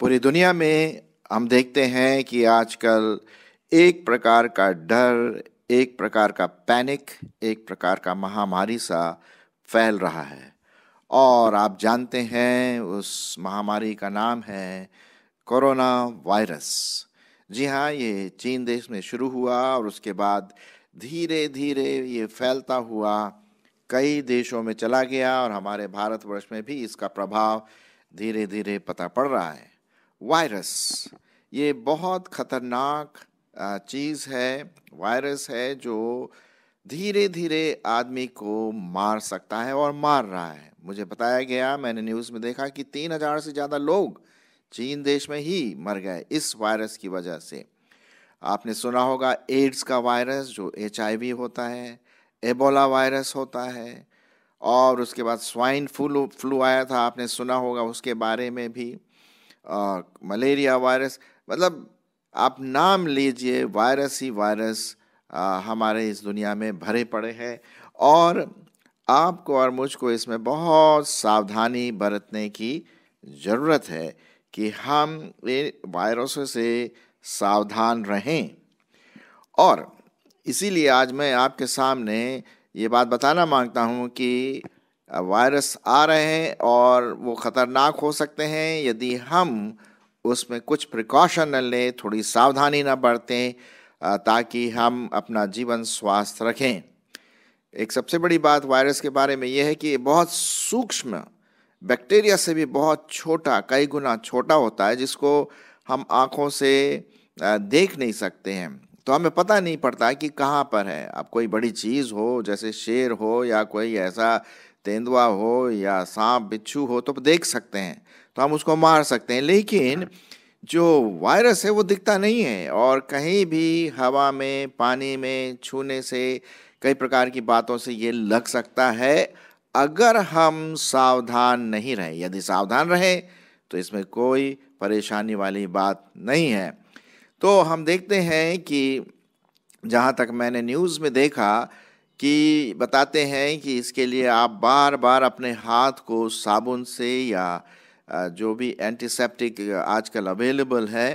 पूरी दुनिया में हम देखते हैं कि आजकल एक प्रकार का डर एक प्रकार का पैनिक एक प्रकार का महामारी सा फैल रहा है और आप जानते हैं उस महामारी का नाम है कोरोना वायरस जी हाँ ये चीन देश में शुरू हुआ और उसके बाद धीरे धीरे ये फैलता हुआ कई देशों में चला गया और हमारे भारतवर्ष में भी इसका प्रभाव धीरे धीरे पता पड़ रहा है वायरस ये बहुत खतरनाक चीज़ है वायरस है जो धीरे धीरे आदमी को मार सकता है और मार रहा है मुझे बताया गया मैंने न्यूज़ में देखा कि तीन हज़ार से ज़्यादा लोग चीन देश में ही मर गए इस वायरस की वजह से आपने सुना होगा एड्स का वायरस जो एच होता है एबोला वायरस होता है और उसके बाद स्वाइन फ्लू फ्लू आया था आपने सुना होगा उसके बारे में भी आ, मलेरिया वायरस मतलब आप नाम लीजिए वायरस ही वायरस आ, हमारे इस दुनिया में भरे पड़े हैं और आपको और मुझको इसमें बहुत सावधानी बरतने की ज़रूरत है कि हम ये वायरसों से सावधान रहें और इसीलिए आज मैं आपके सामने ये बात बताना मांगता हूँ कि वायरस आ रहे हैं और वो ख़तरनाक हो सकते हैं यदि हम उसमें कुछ प्रिकॉशन न लें थोड़ी सावधानी न बरतें ताकि हम अपना जीवन स्वास्थ्य रखें एक सबसे बड़ी बात वायरस के बारे में यह है कि बहुत सूक्ष्म बैक्टीरिया से भी बहुत छोटा कई गुना छोटा होता है जिसको हम आँखों से देख नहीं सकते हैं तो हमें पता नहीं पड़ता कि कहाँ पर है अब कोई बड़ी चीज़ हो जैसे शेर हो या कोई ऐसा तेंदुआ हो या सांप बिच्छू हो तो देख सकते हैं तो हम उसको मार सकते हैं लेकिन हाँ। जो वायरस है वो दिखता नहीं है और कहीं भी हवा में पानी में छूने से कई प्रकार की बातों से ये लग सकता है अगर हम सावधान नहीं रहे यदि सावधान रहे तो इसमें कोई परेशानी वाली बात नहीं है तो हम देखते हैं कि जहाँ तक मैंने न्यूज़ में देखा कि बताते हैं कि इसके लिए आप बार बार अपने हाथ को साबुन से या जो भी एंटीसेप्टिक आजकल अवेलेबल है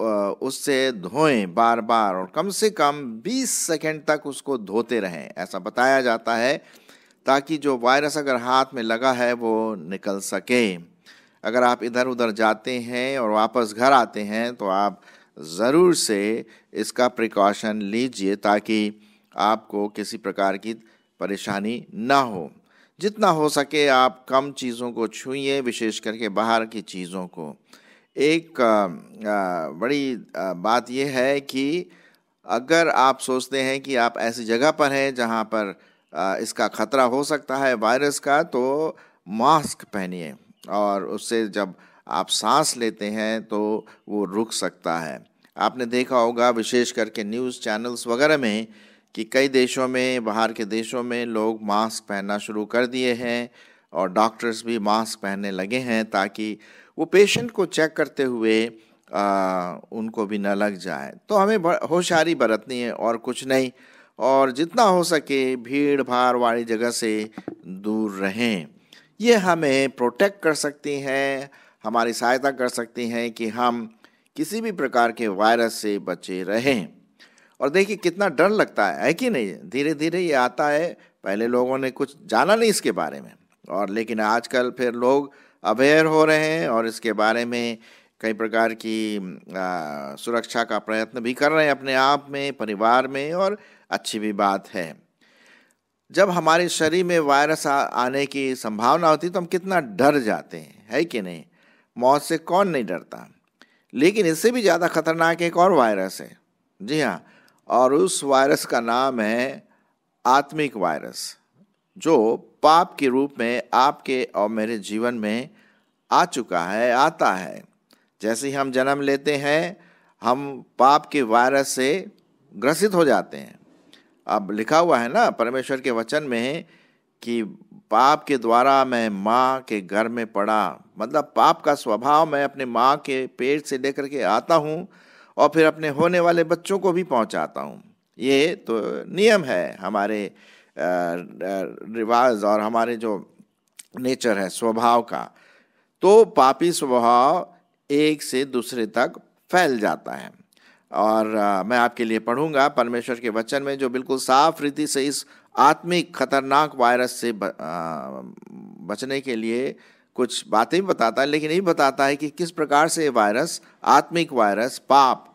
उससे धोएं बार बार और कम से कम 20 सेकंड तक उसको धोते रहें ऐसा बताया जाता है ताकि जो वायरस अगर हाथ में लगा है वो निकल सके अगर आप इधर उधर जाते हैं और वापस घर आते हैं तो आप ज़रूर से इसका प्रिकॉशन लीजिए ताकि आपको किसी प्रकार की परेशानी ना हो जितना हो सके आप कम चीज़ों को छूइए विशेष करके बाहर की चीज़ों को एक बड़ी बात यह है कि अगर आप सोचते हैं कि आप ऐसी जगह पर हैं जहाँ पर इसका ख़तरा हो सकता है वायरस का तो मास्क पहनिए और उससे जब आप सांस लेते हैं तो वो रुक सकता है आपने देखा होगा विशेष करके न्यूज़ चैनल्स वगैरह में कि कई देशों में बाहर के देशों में लोग मास्क पहनना शुरू कर दिए हैं और डॉक्टर्स भी मास्क पहनने लगे हैं ताकि वो पेशेंट को चेक करते हुए आ, उनको भी न लग जाए तो हमें होशियारी बरतनी है और कुछ नहीं और जितना हो सके भीड़ भाड़ वाली जगह से दूर रहें ये हमें प्रोटेक्ट कर सकती हैं हमारी सहायता कर सकती हैं कि हम किसी भी प्रकार के वायरस से बचे रहें और देखिए कितना डर लगता है है कि नहीं धीरे धीरे ये आता है पहले लोगों ने कुछ जाना नहीं इसके बारे में और लेकिन आजकल फिर लोग अवेयर हो रहे हैं और इसके बारे में कई प्रकार की आ, सुरक्षा का प्रयत्न भी कर रहे हैं अपने आप में परिवार में और अच्छी भी बात है जब हमारे शरीर में वायरस आ, आने की संभावना होती तो हम कितना डर जाते हैं है कि नहीं मौत से कौन नहीं डरता लेकिन इससे भी ज़्यादा खतरनाक एक और वायरस है जी हाँ और उस वायरस का नाम है आत्मिक वायरस जो पाप के रूप में आपके और मेरे जीवन में आ चुका है आता है जैसे ही हम जन्म लेते हैं हम पाप के वायरस से ग्रसित हो जाते हैं अब लिखा हुआ है ना परमेश्वर के वचन में कि पाप के द्वारा मैं माँ के घर में पड़ा मतलब पाप का स्वभाव मैं अपने माँ के पेट से लेकर के आता हूँ और फिर अपने होने वाले बच्चों को भी पहुँचाता हूँ ये तो नियम है हमारे रिवाज और हमारे जो नेचर है स्वभाव का तो पापी स्वभाव एक से दूसरे तक फैल जाता है और आ, मैं आपके लिए पढ़ूंगा परमेश्वर के वचन में जो बिल्कुल साफ रीति से इस आत्मिक खतरनाक वायरस से ब, आ, बचने के लिए कुछ बातें भी बताता है लेकिन यही बताता है कि किस प्रकार से ये वायरस आत्मिक वायरस पाप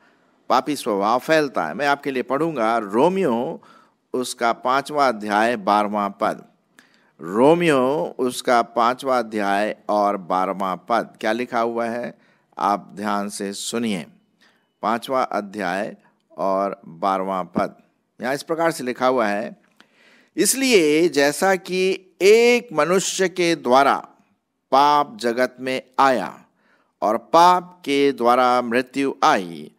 पापी स्वभाव फैलता है मैं आपके लिए पढ़ूंगा रोमियो उसका पांचवा अध्याय बारवा पद रोमियो उसका पांचवा अध्याय और बारहवा पद क्या लिखा हुआ है आप ध्यान से सुनिए पांचवा अध्याय और बारहवा पद यहाँ इस प्रकार से लिखा हुआ है इसलिए जैसा कि एक मनुष्य के द्वारा पाप जगत में आया और पाप के द्वारा मृत्यु आई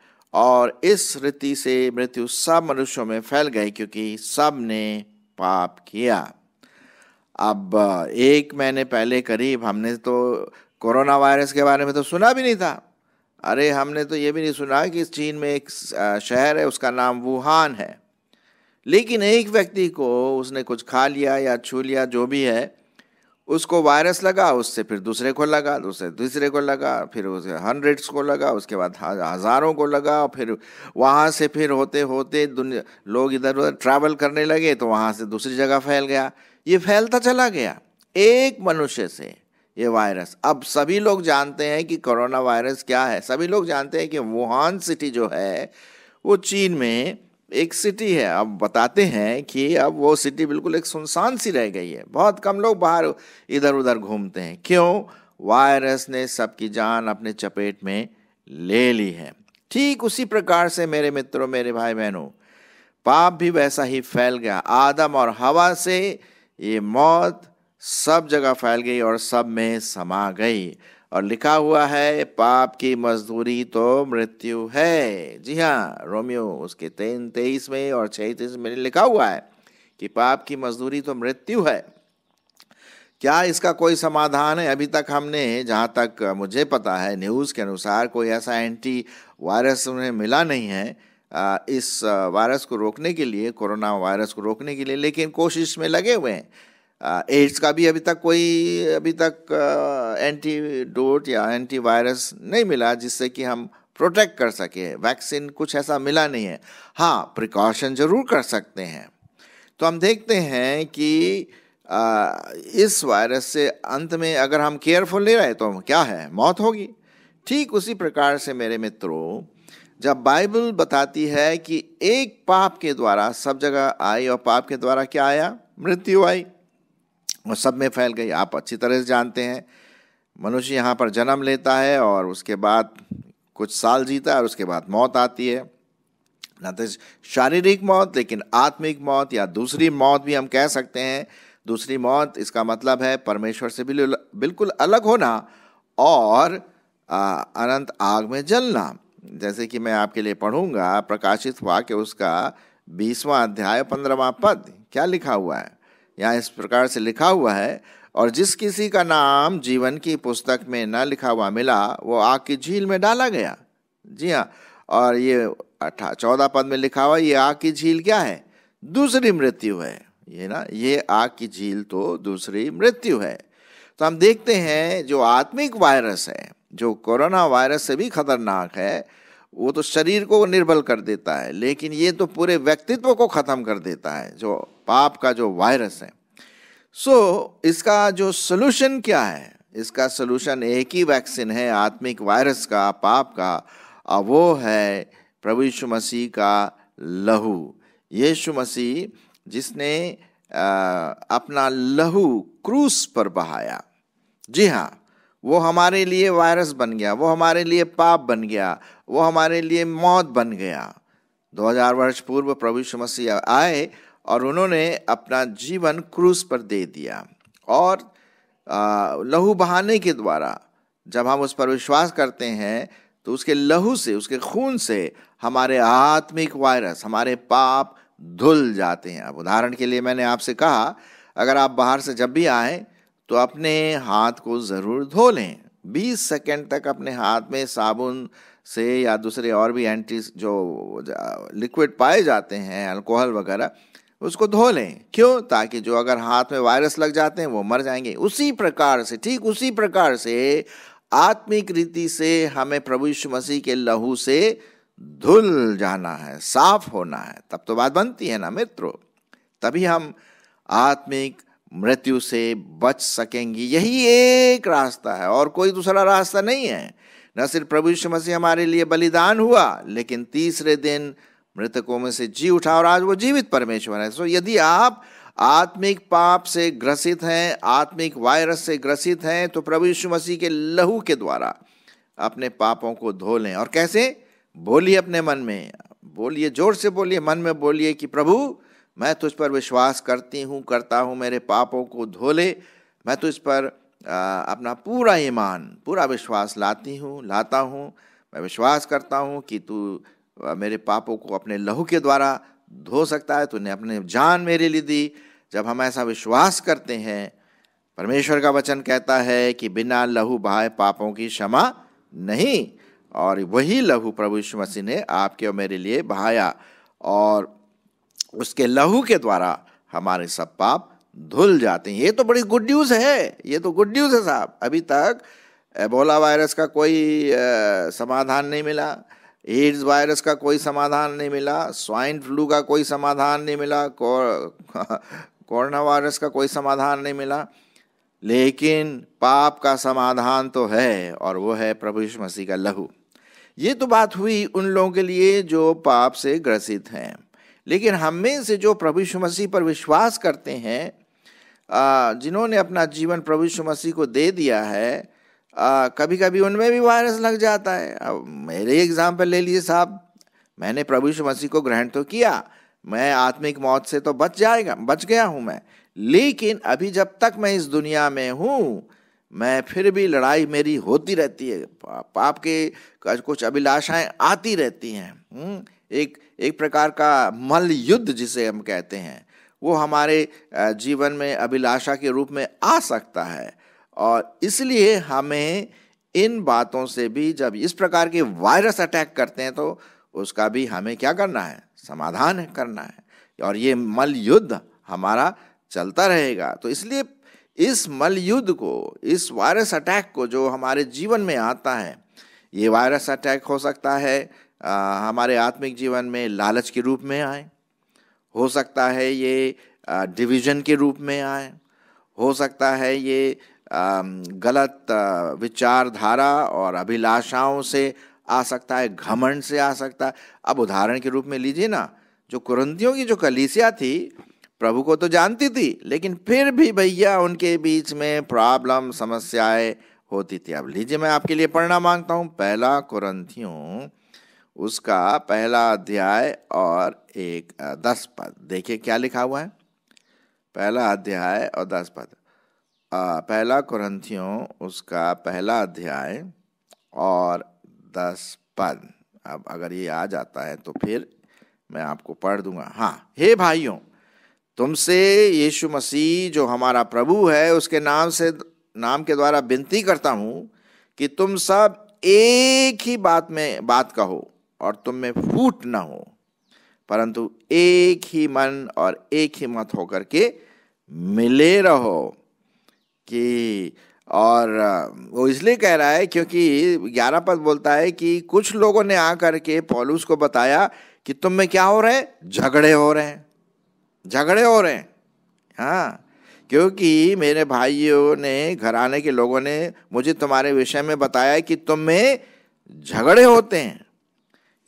और इस रीति से मृत्यु सब मनुष्यों में फैल गई क्योंकि सब ने पाप किया अब एक महीने पहले करीब हमने तो कोरोना वायरस के बारे में तो सुना भी नहीं था अरे हमने तो ये भी नहीं सुना कि चीन में एक शहर है उसका नाम वुहान है लेकिन एक व्यक्ति को उसने कुछ खा लिया या छू लिया जो भी है उसको वायरस लगा उससे फिर दूसरे को लगा दूसरे तीसरे को लगा फिर उसे हंड्रेड्स को लगा उसके बाद हज़ारों को लगा फिर वहाँ से फिर होते होते लोग इधर उधर ट्रैवल करने लगे तो वहाँ से दूसरी जगह फैल गया ये फैलता चला गया एक मनुष्य से ये वायरस अब सभी लोग जानते हैं कि कोरोना वायरस क्या है सभी लोग जानते हैं कि वुहान सिटी जो है वो चीन में एक सिटी है अब बताते हैं कि अब वो सिटी बिल्कुल एक सुनसान सी रह गई है बहुत कम लोग बाहर इधर उधर घूमते हैं क्यों वायरस ने सबकी जान अपने चपेट में ले ली है ठीक उसी प्रकार से मेरे मित्रों मेरे भाई बहनों पाप भी वैसा ही फैल गया आदम और हवा से ये मौत सब जगह फैल गई और सब में समा गई और लिखा हुआ है पाप की मजदूरी तो मृत्यु है जी हाँ रोमियो उसके तेन तेईस में और छत्तीस में लिखा हुआ है कि पाप की मजदूरी तो मृत्यु है क्या इसका कोई समाधान है अभी तक हमने जहाँ तक मुझे पता है न्यूज़ के अनुसार कोई ऐसा एंटी वायरस उन्हें मिला नहीं है इस वायरस को रोकने के लिए कोरोना वायरस को रोकने के लिए लेकिन कोशिश में लगे हुए हैं एड्स का भी अभी तक कोई अभी तक एंटीडोट या एंटीवायरस नहीं मिला जिससे कि हम प्रोटेक्ट कर सके वैक्सीन कुछ ऐसा मिला नहीं है हाँ प्रिकॉशन जरूर कर सकते हैं तो हम देखते हैं कि आ, इस वायरस से अंत में अगर हम केयरफुल नहीं रहे तो हम क्या है मौत होगी ठीक उसी प्रकार से मेरे मित्रों जब बाइबल बताती है कि एक पाप के द्वारा सब जगह आई और पाप के द्वारा क्या आया मृत्यु आई वो सब में फैल गई आप अच्छी तरह से जानते हैं मनुष्य यहाँ पर जन्म लेता है और उसके बाद कुछ साल जीता है और उसके बाद मौत आती है न तो शारीरिक मौत लेकिन आत्मिक मौत या दूसरी मौत भी हम कह सकते हैं दूसरी मौत इसका मतलब है परमेश्वर से बिल्कुल अलग होना और अनंत आग में जलना जैसे कि मैं आपके लिए पढ़ूंगा प्रकाशित हुआ कि उसका बीसवां अध्याय पंद्रहवा पद क्या लिखा हुआ है यहाँ इस प्रकार से लिखा हुआ है और जिस किसी का नाम जीवन की पुस्तक में न लिखा हुआ मिला वो आग की झील में डाला गया जी हाँ और ये अठा चौदह पद में लिखा हुआ ये आग की झील क्या है दूसरी मृत्यु है ये ना ये आग की झील तो दूसरी मृत्यु है तो हम देखते हैं जो आत्मिक वायरस है जो कोरोना वायरस से भी खतरनाक है वो तो शरीर को निर्बल कर देता है लेकिन ये तो पूरे व्यक्तित्व को ख़त्म कर देता है जो पाप का जो वायरस है सो so, इसका जो सोल्यूशन क्या है इसका सोल्यूशन एक ही वैक्सीन है आत्मिक वायरस का पाप का और वो है प्रभु यीशु मसीह का लहू यीशु मसीह जिसने आ, अपना लहू क्रूस पर बहाया जी हाँ वो हमारे लिए वायरस बन गया वो हमारे लिए पाप बन गया वो हमारे लिए मौत बन गया 2000 वर्ष पूर्व प्रभु मसीह आए और उन्होंने अपना जीवन क्रूस पर दे दिया और लहू बहाने के द्वारा जब हम उस पर विश्वास करते हैं तो उसके लहू से उसके खून से हमारे आत्मिक वायरस हमारे पाप धुल जाते हैं अब उदाहरण के लिए मैंने आपसे कहा अगर आप बाहर से जब भी आएँ तो अपने हाथ को ज़रूर धो लें 20 सेकंड तक अपने हाथ में साबुन से या दूसरे और भी एंटी जो लिक्विड पाए जाते हैं अल्कोहल वगैरह उसको धो लें क्यों ताकि जो अगर हाथ में वायरस लग जाते हैं वो मर जाएंगे उसी प्रकार से ठीक उसी प्रकार से आत्मिक रीति से हमें प्रभु यीशु मसीह के लहू से धुल जाना है साफ होना है तब तो बात बनती है ना मित्रों तभी हम आत्मिक मृत्यु से बच सकेंगी यही एक रास्ता है और कोई दूसरा रास्ता नहीं है न सिर्फ प्रभु यीशु मसीह हमारे लिए बलिदान हुआ लेकिन तीसरे दिन मृतकों में से जी उठा और आज वो जीवित परमेश्वर है सो यदि आप आत्मिक पाप से ग्रसित हैं आत्मिक वायरस से ग्रसित हैं तो प्रभु यीशु मसीह के लहू के द्वारा अपने पापों को धो लें और कैसे बोलिए अपने मन में बोलिए जोर से बोलिए मन में बोलिए कि प्रभु मैं तुझ पर विश्वास करती हूँ करता हूँ मेरे पापों को धो ले मैं तुझ पर अपना पूरा ईमान पूरा विश्वास लाती हूँ लाता हूँ मैं विश्वास करता हूँ कि तू मेरे पापों को अपने लहू के द्वारा धो सकता है तूने अपने जान मेरे लिए दी जब हम ऐसा विश्वास करते हैं परमेश्वर का वचन कहता है कि बिना लहू बहाए पापों की क्षमा नहीं और वही लहू प्रभु यीशु मसीह ने आपके और मेरे लिए बहाया और उसके लहू के द्वारा हमारे सब पाप धुल जाते हैं ये तो बड़ी गुड न्यूज़ है ये तो गुड न्यूज़ है साहब अभी तक एबोला वायरस का कोई आ, समाधान नहीं मिला एड्स वायरस का कोई समाधान नहीं मिला स्वाइन फ्लू का कोई समाधान नहीं मिला कोरोना वायरस का कोई समाधान नहीं मिला लेकिन पाप का समाधान तो है और वो है प्रभु मसीह का लहू ये तो बात हुई उन लोगों के लिए जो पाप से ग्रसित हैं लेकिन हम में से जो प्रभु यीशु मसीह पर विश्वास करते हैं जिन्होंने अपना जीवन प्रभु यीशु मसीह को दे दिया है कभी कभी उनमें भी वायरस लग जाता है अब मेरे एग्जाम्पल ले लीजिए साहब मैंने प्रभु यीशु मसीह को ग्रहण तो किया मैं आत्मिक मौत से तो बच जाएगा बच गया हूँ मैं लेकिन अभी जब तक मैं इस दुनिया में हूँ मैं फिर भी लड़ाई मेरी होती रहती है पाप के कुछ अभिलाषाएं आती रहती हैं हम्म, एक एक प्रकार का मल युद्ध जिसे हम कहते हैं वो हमारे जीवन में अभिलाषा के रूप में आ सकता है और इसलिए हमें इन बातों से भी जब इस प्रकार के वायरस अटैक करते हैं तो उसका भी हमें क्या करना है समाधान करना है और ये मल युद्ध हमारा चलता रहेगा तो इसलिए इस मल युद्ध को इस वायरस अटैक को जो हमारे जीवन में आता है ये वायरस अटैक हो सकता है आ, हमारे आत्मिक जीवन में लालच के रूप में आए हो सकता है ये डिवीजन के रूप में आए हो सकता है ये आ, गलत विचारधारा और अभिलाषाओं से आ सकता है घमंड से आ सकता है अब उदाहरण के रूप में लीजिए ना जो कुरंतियों की जो कलीसिया थी प्रभु को तो जानती थी लेकिन फिर भी भैया उनके बीच में प्रॉब्लम समस्याएं होती थी अब लीजिए मैं आपके लिए पढ़ना मांगता हूँ पहला कुरंथियों उसका पहला अध्याय और एक दस पद देखिए क्या लिखा हुआ है पहला अध्याय और दस पद आ, पहला कुरंथियों उसका पहला अध्याय और दस पद अब अगर ये आ जाता है तो फिर मैं आपको पढ़ दूंगा हाँ हे भाइयों तुमसे यीशु मसीह जो हमारा प्रभु है उसके नाम से नाम के द्वारा विनती करता हूँ कि तुम सब एक ही बात में बात कहो और तुम में फूट ना हो परंतु एक ही मन और एक ही मत होकर के मिले रहो कि और वो इसलिए कह रहा है क्योंकि ग्यारह पद बोलता है कि कुछ लोगों ने आकर के पॉलूस को बताया कि तुम में क्या हो रहे हैं झगड़े हो रहे हैं झगड़े हो रहे हैं हाँ क्योंकि मेरे भाइयों ने घराने के लोगों ने मुझे तुम्हारे विषय में बताया कि तुम में झगड़े होते हैं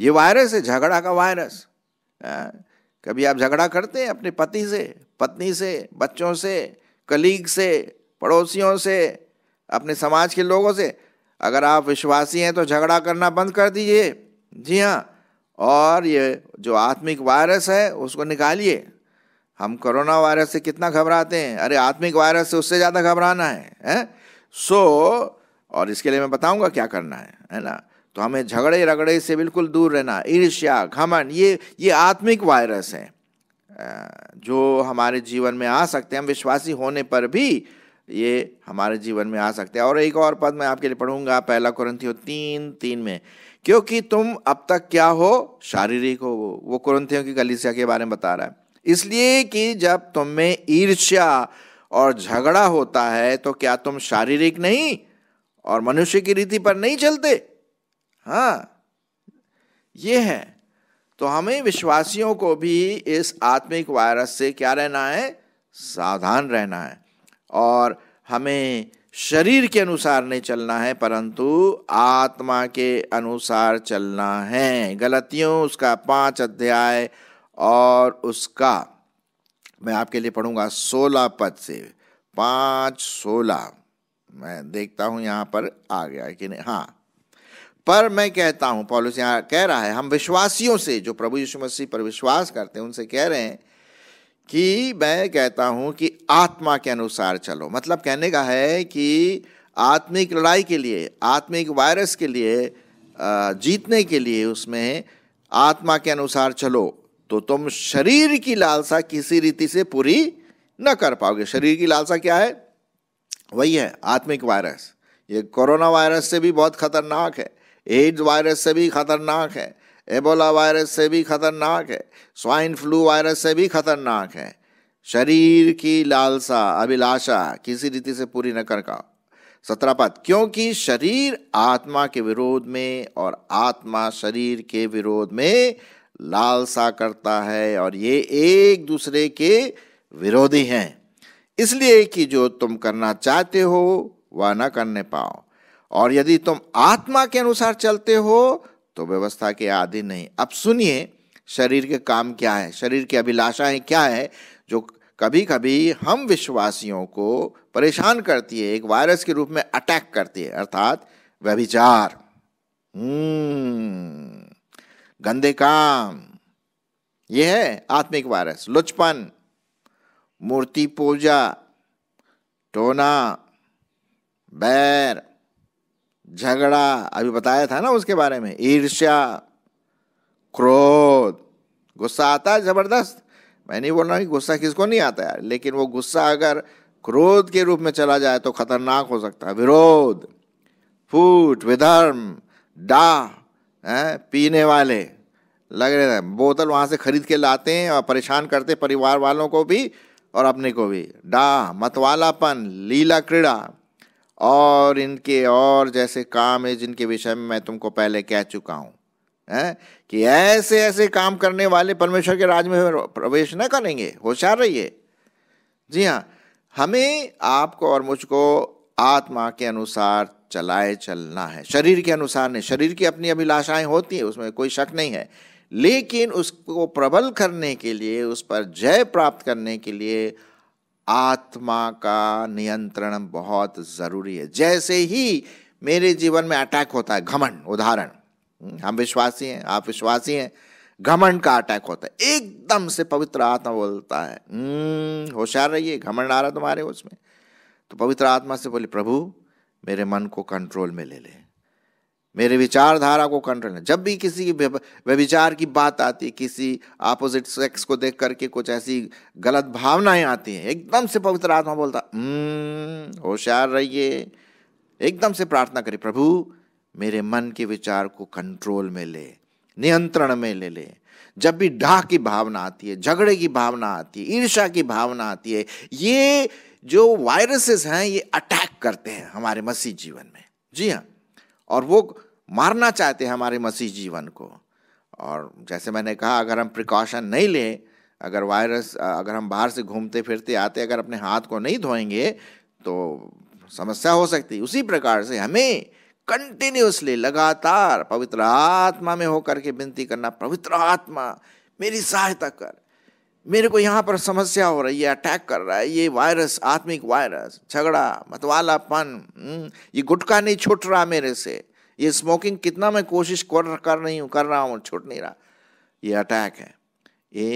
ये वायरस है झगड़ा का वायरस कभी आप झगड़ा करते हैं अपने पति से पत्नी से बच्चों से कलीग से पड़ोसियों से अपने समाज के लोगों से अगर आप विश्वासी हैं तो झगड़ा करना बंद कर दीजिए जी हाँ और ये जो आत्मिक वायरस है उसको निकालिए हम कोरोना वायरस से कितना घबराते हैं अरे आत्मिक वायरस से उससे ज़्यादा घबराना है सो so, और इसके लिए मैं बताऊंगा क्या करना है है ना तो हमें झगड़े रगड़े से बिल्कुल दूर रहना ईर्ष्या घमन ये ये आत्मिक वायरस हैं जो हमारे जीवन में आ सकते हैं हम विश्वासी होने पर भी ये हमारे जीवन में आ सकते हैं और एक और पद मैं आपके लिए पढ़ूंगा पहला कुरंथियो तीन तीन में क्योंकि तुम अब तक क्या हो शारीरिक हो वो वो कुरंथियों की कलिसिया के बारे में बता रहा है इसलिए कि जब तुम में ईर्ष्या और झगड़ा होता है तो क्या तुम शारीरिक नहीं और मनुष्य की रीति पर नहीं चलते हाँ ये है तो हमें विश्वासियों को भी इस आत्मिक वायरस से क्या रहना है सावधान रहना है और हमें शरीर के अनुसार नहीं चलना है परंतु आत्मा के अनुसार चलना है गलतियों उसका पांच अध्याय और उसका मैं आपके लिए पढ़ूंगा सोलह पद से पाँच सोलह मैं देखता हूँ यहाँ पर आ गया कि नहीं हाँ पर मैं कहता हूं पॉलिस यहां कह रहा है हम विश्वासियों से जो प्रभु यीशु मसीह पर विश्वास करते हैं उनसे कह रहे हैं कि मैं कहता हूं कि आत्मा के अनुसार चलो मतलब कहने का है कि आत्मिक लड़ाई के लिए आत्मिक वायरस के लिए जीतने के लिए उसमें आत्मा के अनुसार चलो तो तुम शरीर की लालसा किसी रीति से पूरी न कर पाओगे शरीर की लालसा क्या है वही है आत्मिक वायरस ये कोरोना वायरस से भी बहुत खतरनाक है एड्स वायरस से भी खतरनाक है एबोला वायरस से भी खतरनाक है स्वाइन फ्लू वायरस से भी खतरनाक है शरीर की लालसा अभिलाषा किसी रीति से पूरी न कर का सत्रापद क्योंकि शरीर आत्मा के विरोध में और आत्मा शरीर के विरोध में लालसा करता है और ये एक दूसरे के विरोधी हैं इसलिए कि जो तुम करना चाहते हो वह न करने पाओ और यदि तुम आत्मा के अनुसार चलते हो तो व्यवस्था के आदि नहीं अब सुनिए शरीर के काम क्या है शरीर की अभिलाषाएं क्या है जो कभी कभी हम विश्वासियों को परेशान करती है एक वायरस के रूप में अटैक करती है अर्थात व्यभिचार हम्म, गंदे काम यह है आत्मिक वायरस लुचपन मूर्ति पूजा टोना बैर झगड़ा अभी बताया था ना उसके बारे में ईर्ष्या क्रोध गुस्सा आता है ज़बरदस्त मैं नहीं बोल रहा हूँ कि गुस्सा किसको नहीं आता यार लेकिन वो गुस्सा अगर क्रोध के रूप में चला जाए तो खतरनाक हो सकता है विरोध फूट विधर्म डा है पीने वाले लग रहे हैं बोतल वहाँ से खरीद के लाते हैं और परेशान करते परिवार वालों को भी और अपने को भी डा मतवालापन लीला क्रीड़ा और इनके और जैसे काम है जिनके विषय में मैं तुमको पहले कह चुका हूँ है कि ऐसे ऐसे काम करने वाले परमेश्वर के राज में प्रवेश न करेंगे होशियार रहिए जी हाँ हमें आपको और मुझको आत्मा के अनुसार चलाए चलना है शरीर के अनुसार नहीं शरीर की अपनी अभिलाषाएं होती हैं उसमें कोई शक नहीं है लेकिन उसको प्रबल करने के लिए उस पर जय प्राप्त करने के लिए आत्मा का नियंत्रण बहुत ज़रूरी है जैसे ही मेरे जीवन में अटैक होता है घमंड उदाहरण हम्म, हम विश्वासी हैं आप विश्वासी हैं घमंड का अटैक होता है एकदम से पवित्र आत्मा बोलता है हम्म, होशियार रहिए घमंड आ रहा तुम्हारे उसमें तो पवित्र आत्मा से बोले प्रभु मेरे मन को कंट्रोल में ले ले मेरे विचारधारा को कंट्रोल जब भी किसी की व्यविचार की बात आती है किसी अपोजिट सेक्स को देख करके कुछ ऐसी गलत भावनाएं आती हैं एकदम से पवित्र आत्मा बोलता हम्म, होशियार रहिए एकदम से प्रार्थना करिए प्रभु मेरे मन के विचार को कंट्रोल में ले नियंत्रण में ले ले जब भी डाह की भावना आती है झगड़े की भावना आती है ईर्षा की भावना आती है ये जो वायरसेस हैं ये अटैक करते हैं हमारे मसीह जीवन में जी हाँ और वो मारना चाहते हैं हमारे मसीह जीवन को और जैसे मैंने कहा अगर हम प्रिकॉशन नहीं लें अगर वायरस अगर हम बाहर से घूमते फिरते आते अगर अपने हाथ को नहीं धोएंगे तो समस्या हो सकती उसी प्रकार से हमें कंटिन्यूसली लगातार पवित्र आत्मा में होकर के विनती करना पवित्र आत्मा मेरी सहायता कर मेरे को यहाँ पर समस्या हो रही है अटैक कर रहा है ये वायरस आत्मिक वायरस झगड़ा मतवालापन हम्म, ये गुटका नहीं छूट रहा मेरे से ये स्मोकिंग कितना मैं कोशिश कर कर रही हूँ कर रहा हूँ छूट नहीं रहा ये अटैक है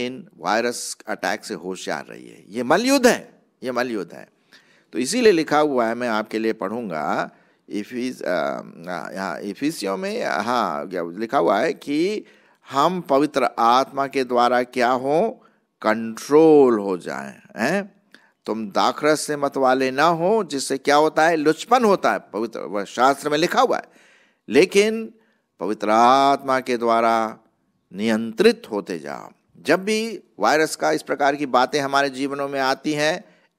इन वायरस अटैक से होशियार रही है ये मलयुद्ध है ये मलयुद्ध है तो इसीलिए लिखा हुआ है मैं आपके लिए पढ़ूंगा इफिस uh, uh, यहाँ में हाँ लिखा हुआ है कि हम पवित्र आत्मा के द्वारा क्या हो कंट्रोल हो जाए हैं तुम दाखरस से मतवाले ना हो जिससे क्या होता है लुचपन होता है पवित्र शास्त्र में लिखा हुआ है लेकिन पवित्र आत्मा के द्वारा नियंत्रित होते जाओ जब भी वायरस का इस प्रकार की बातें हमारे जीवनों में आती हैं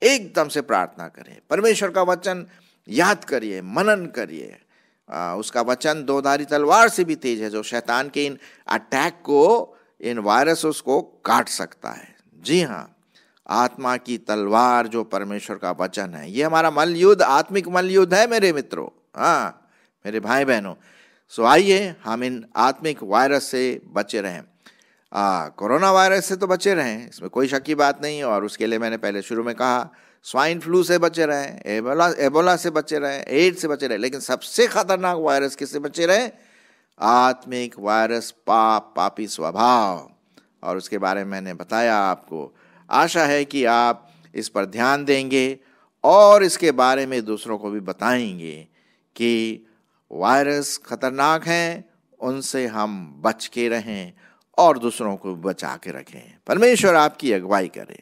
एकदम से प्रार्थना करें परमेश्वर का वचन याद करिए मनन करिए उसका वचन दोधारी तलवार से भी तेज है जो शैतान के इन अटैक को इन वायरस को काट सकता है जी हाँ आत्मा की तलवार जो परमेश्वर का वचन है ये हमारा मल्लयुद्ध आत्मिक मल्लयुद्ध है मेरे मित्रों हाँ मेरे भाई बहनों सो आइए हम इन आत्मिक वायरस से बचे रहें आ, कोरोना वायरस से तो बचे रहें इसमें कोई शक की बात नहीं और उसके लिए मैंने पहले शुरू में कहा स्वाइन फ्लू से बचे रहें एबोला एबोला से बचे रहें एड्स से बचे रहें लेकिन सबसे खतरनाक वायरस किससे बचे रहें आत्मिक वायरस पाप पापी स्वभाव और उसके बारे में मैंने बताया आपको आशा है कि आप इस पर ध्यान देंगे और इसके बारे में दूसरों को भी बताएंगे कि वायरस खतरनाक हैं उनसे हम बच के रहें और दूसरों को बचा के रखें परमेश्वर आपकी अगुवाई करें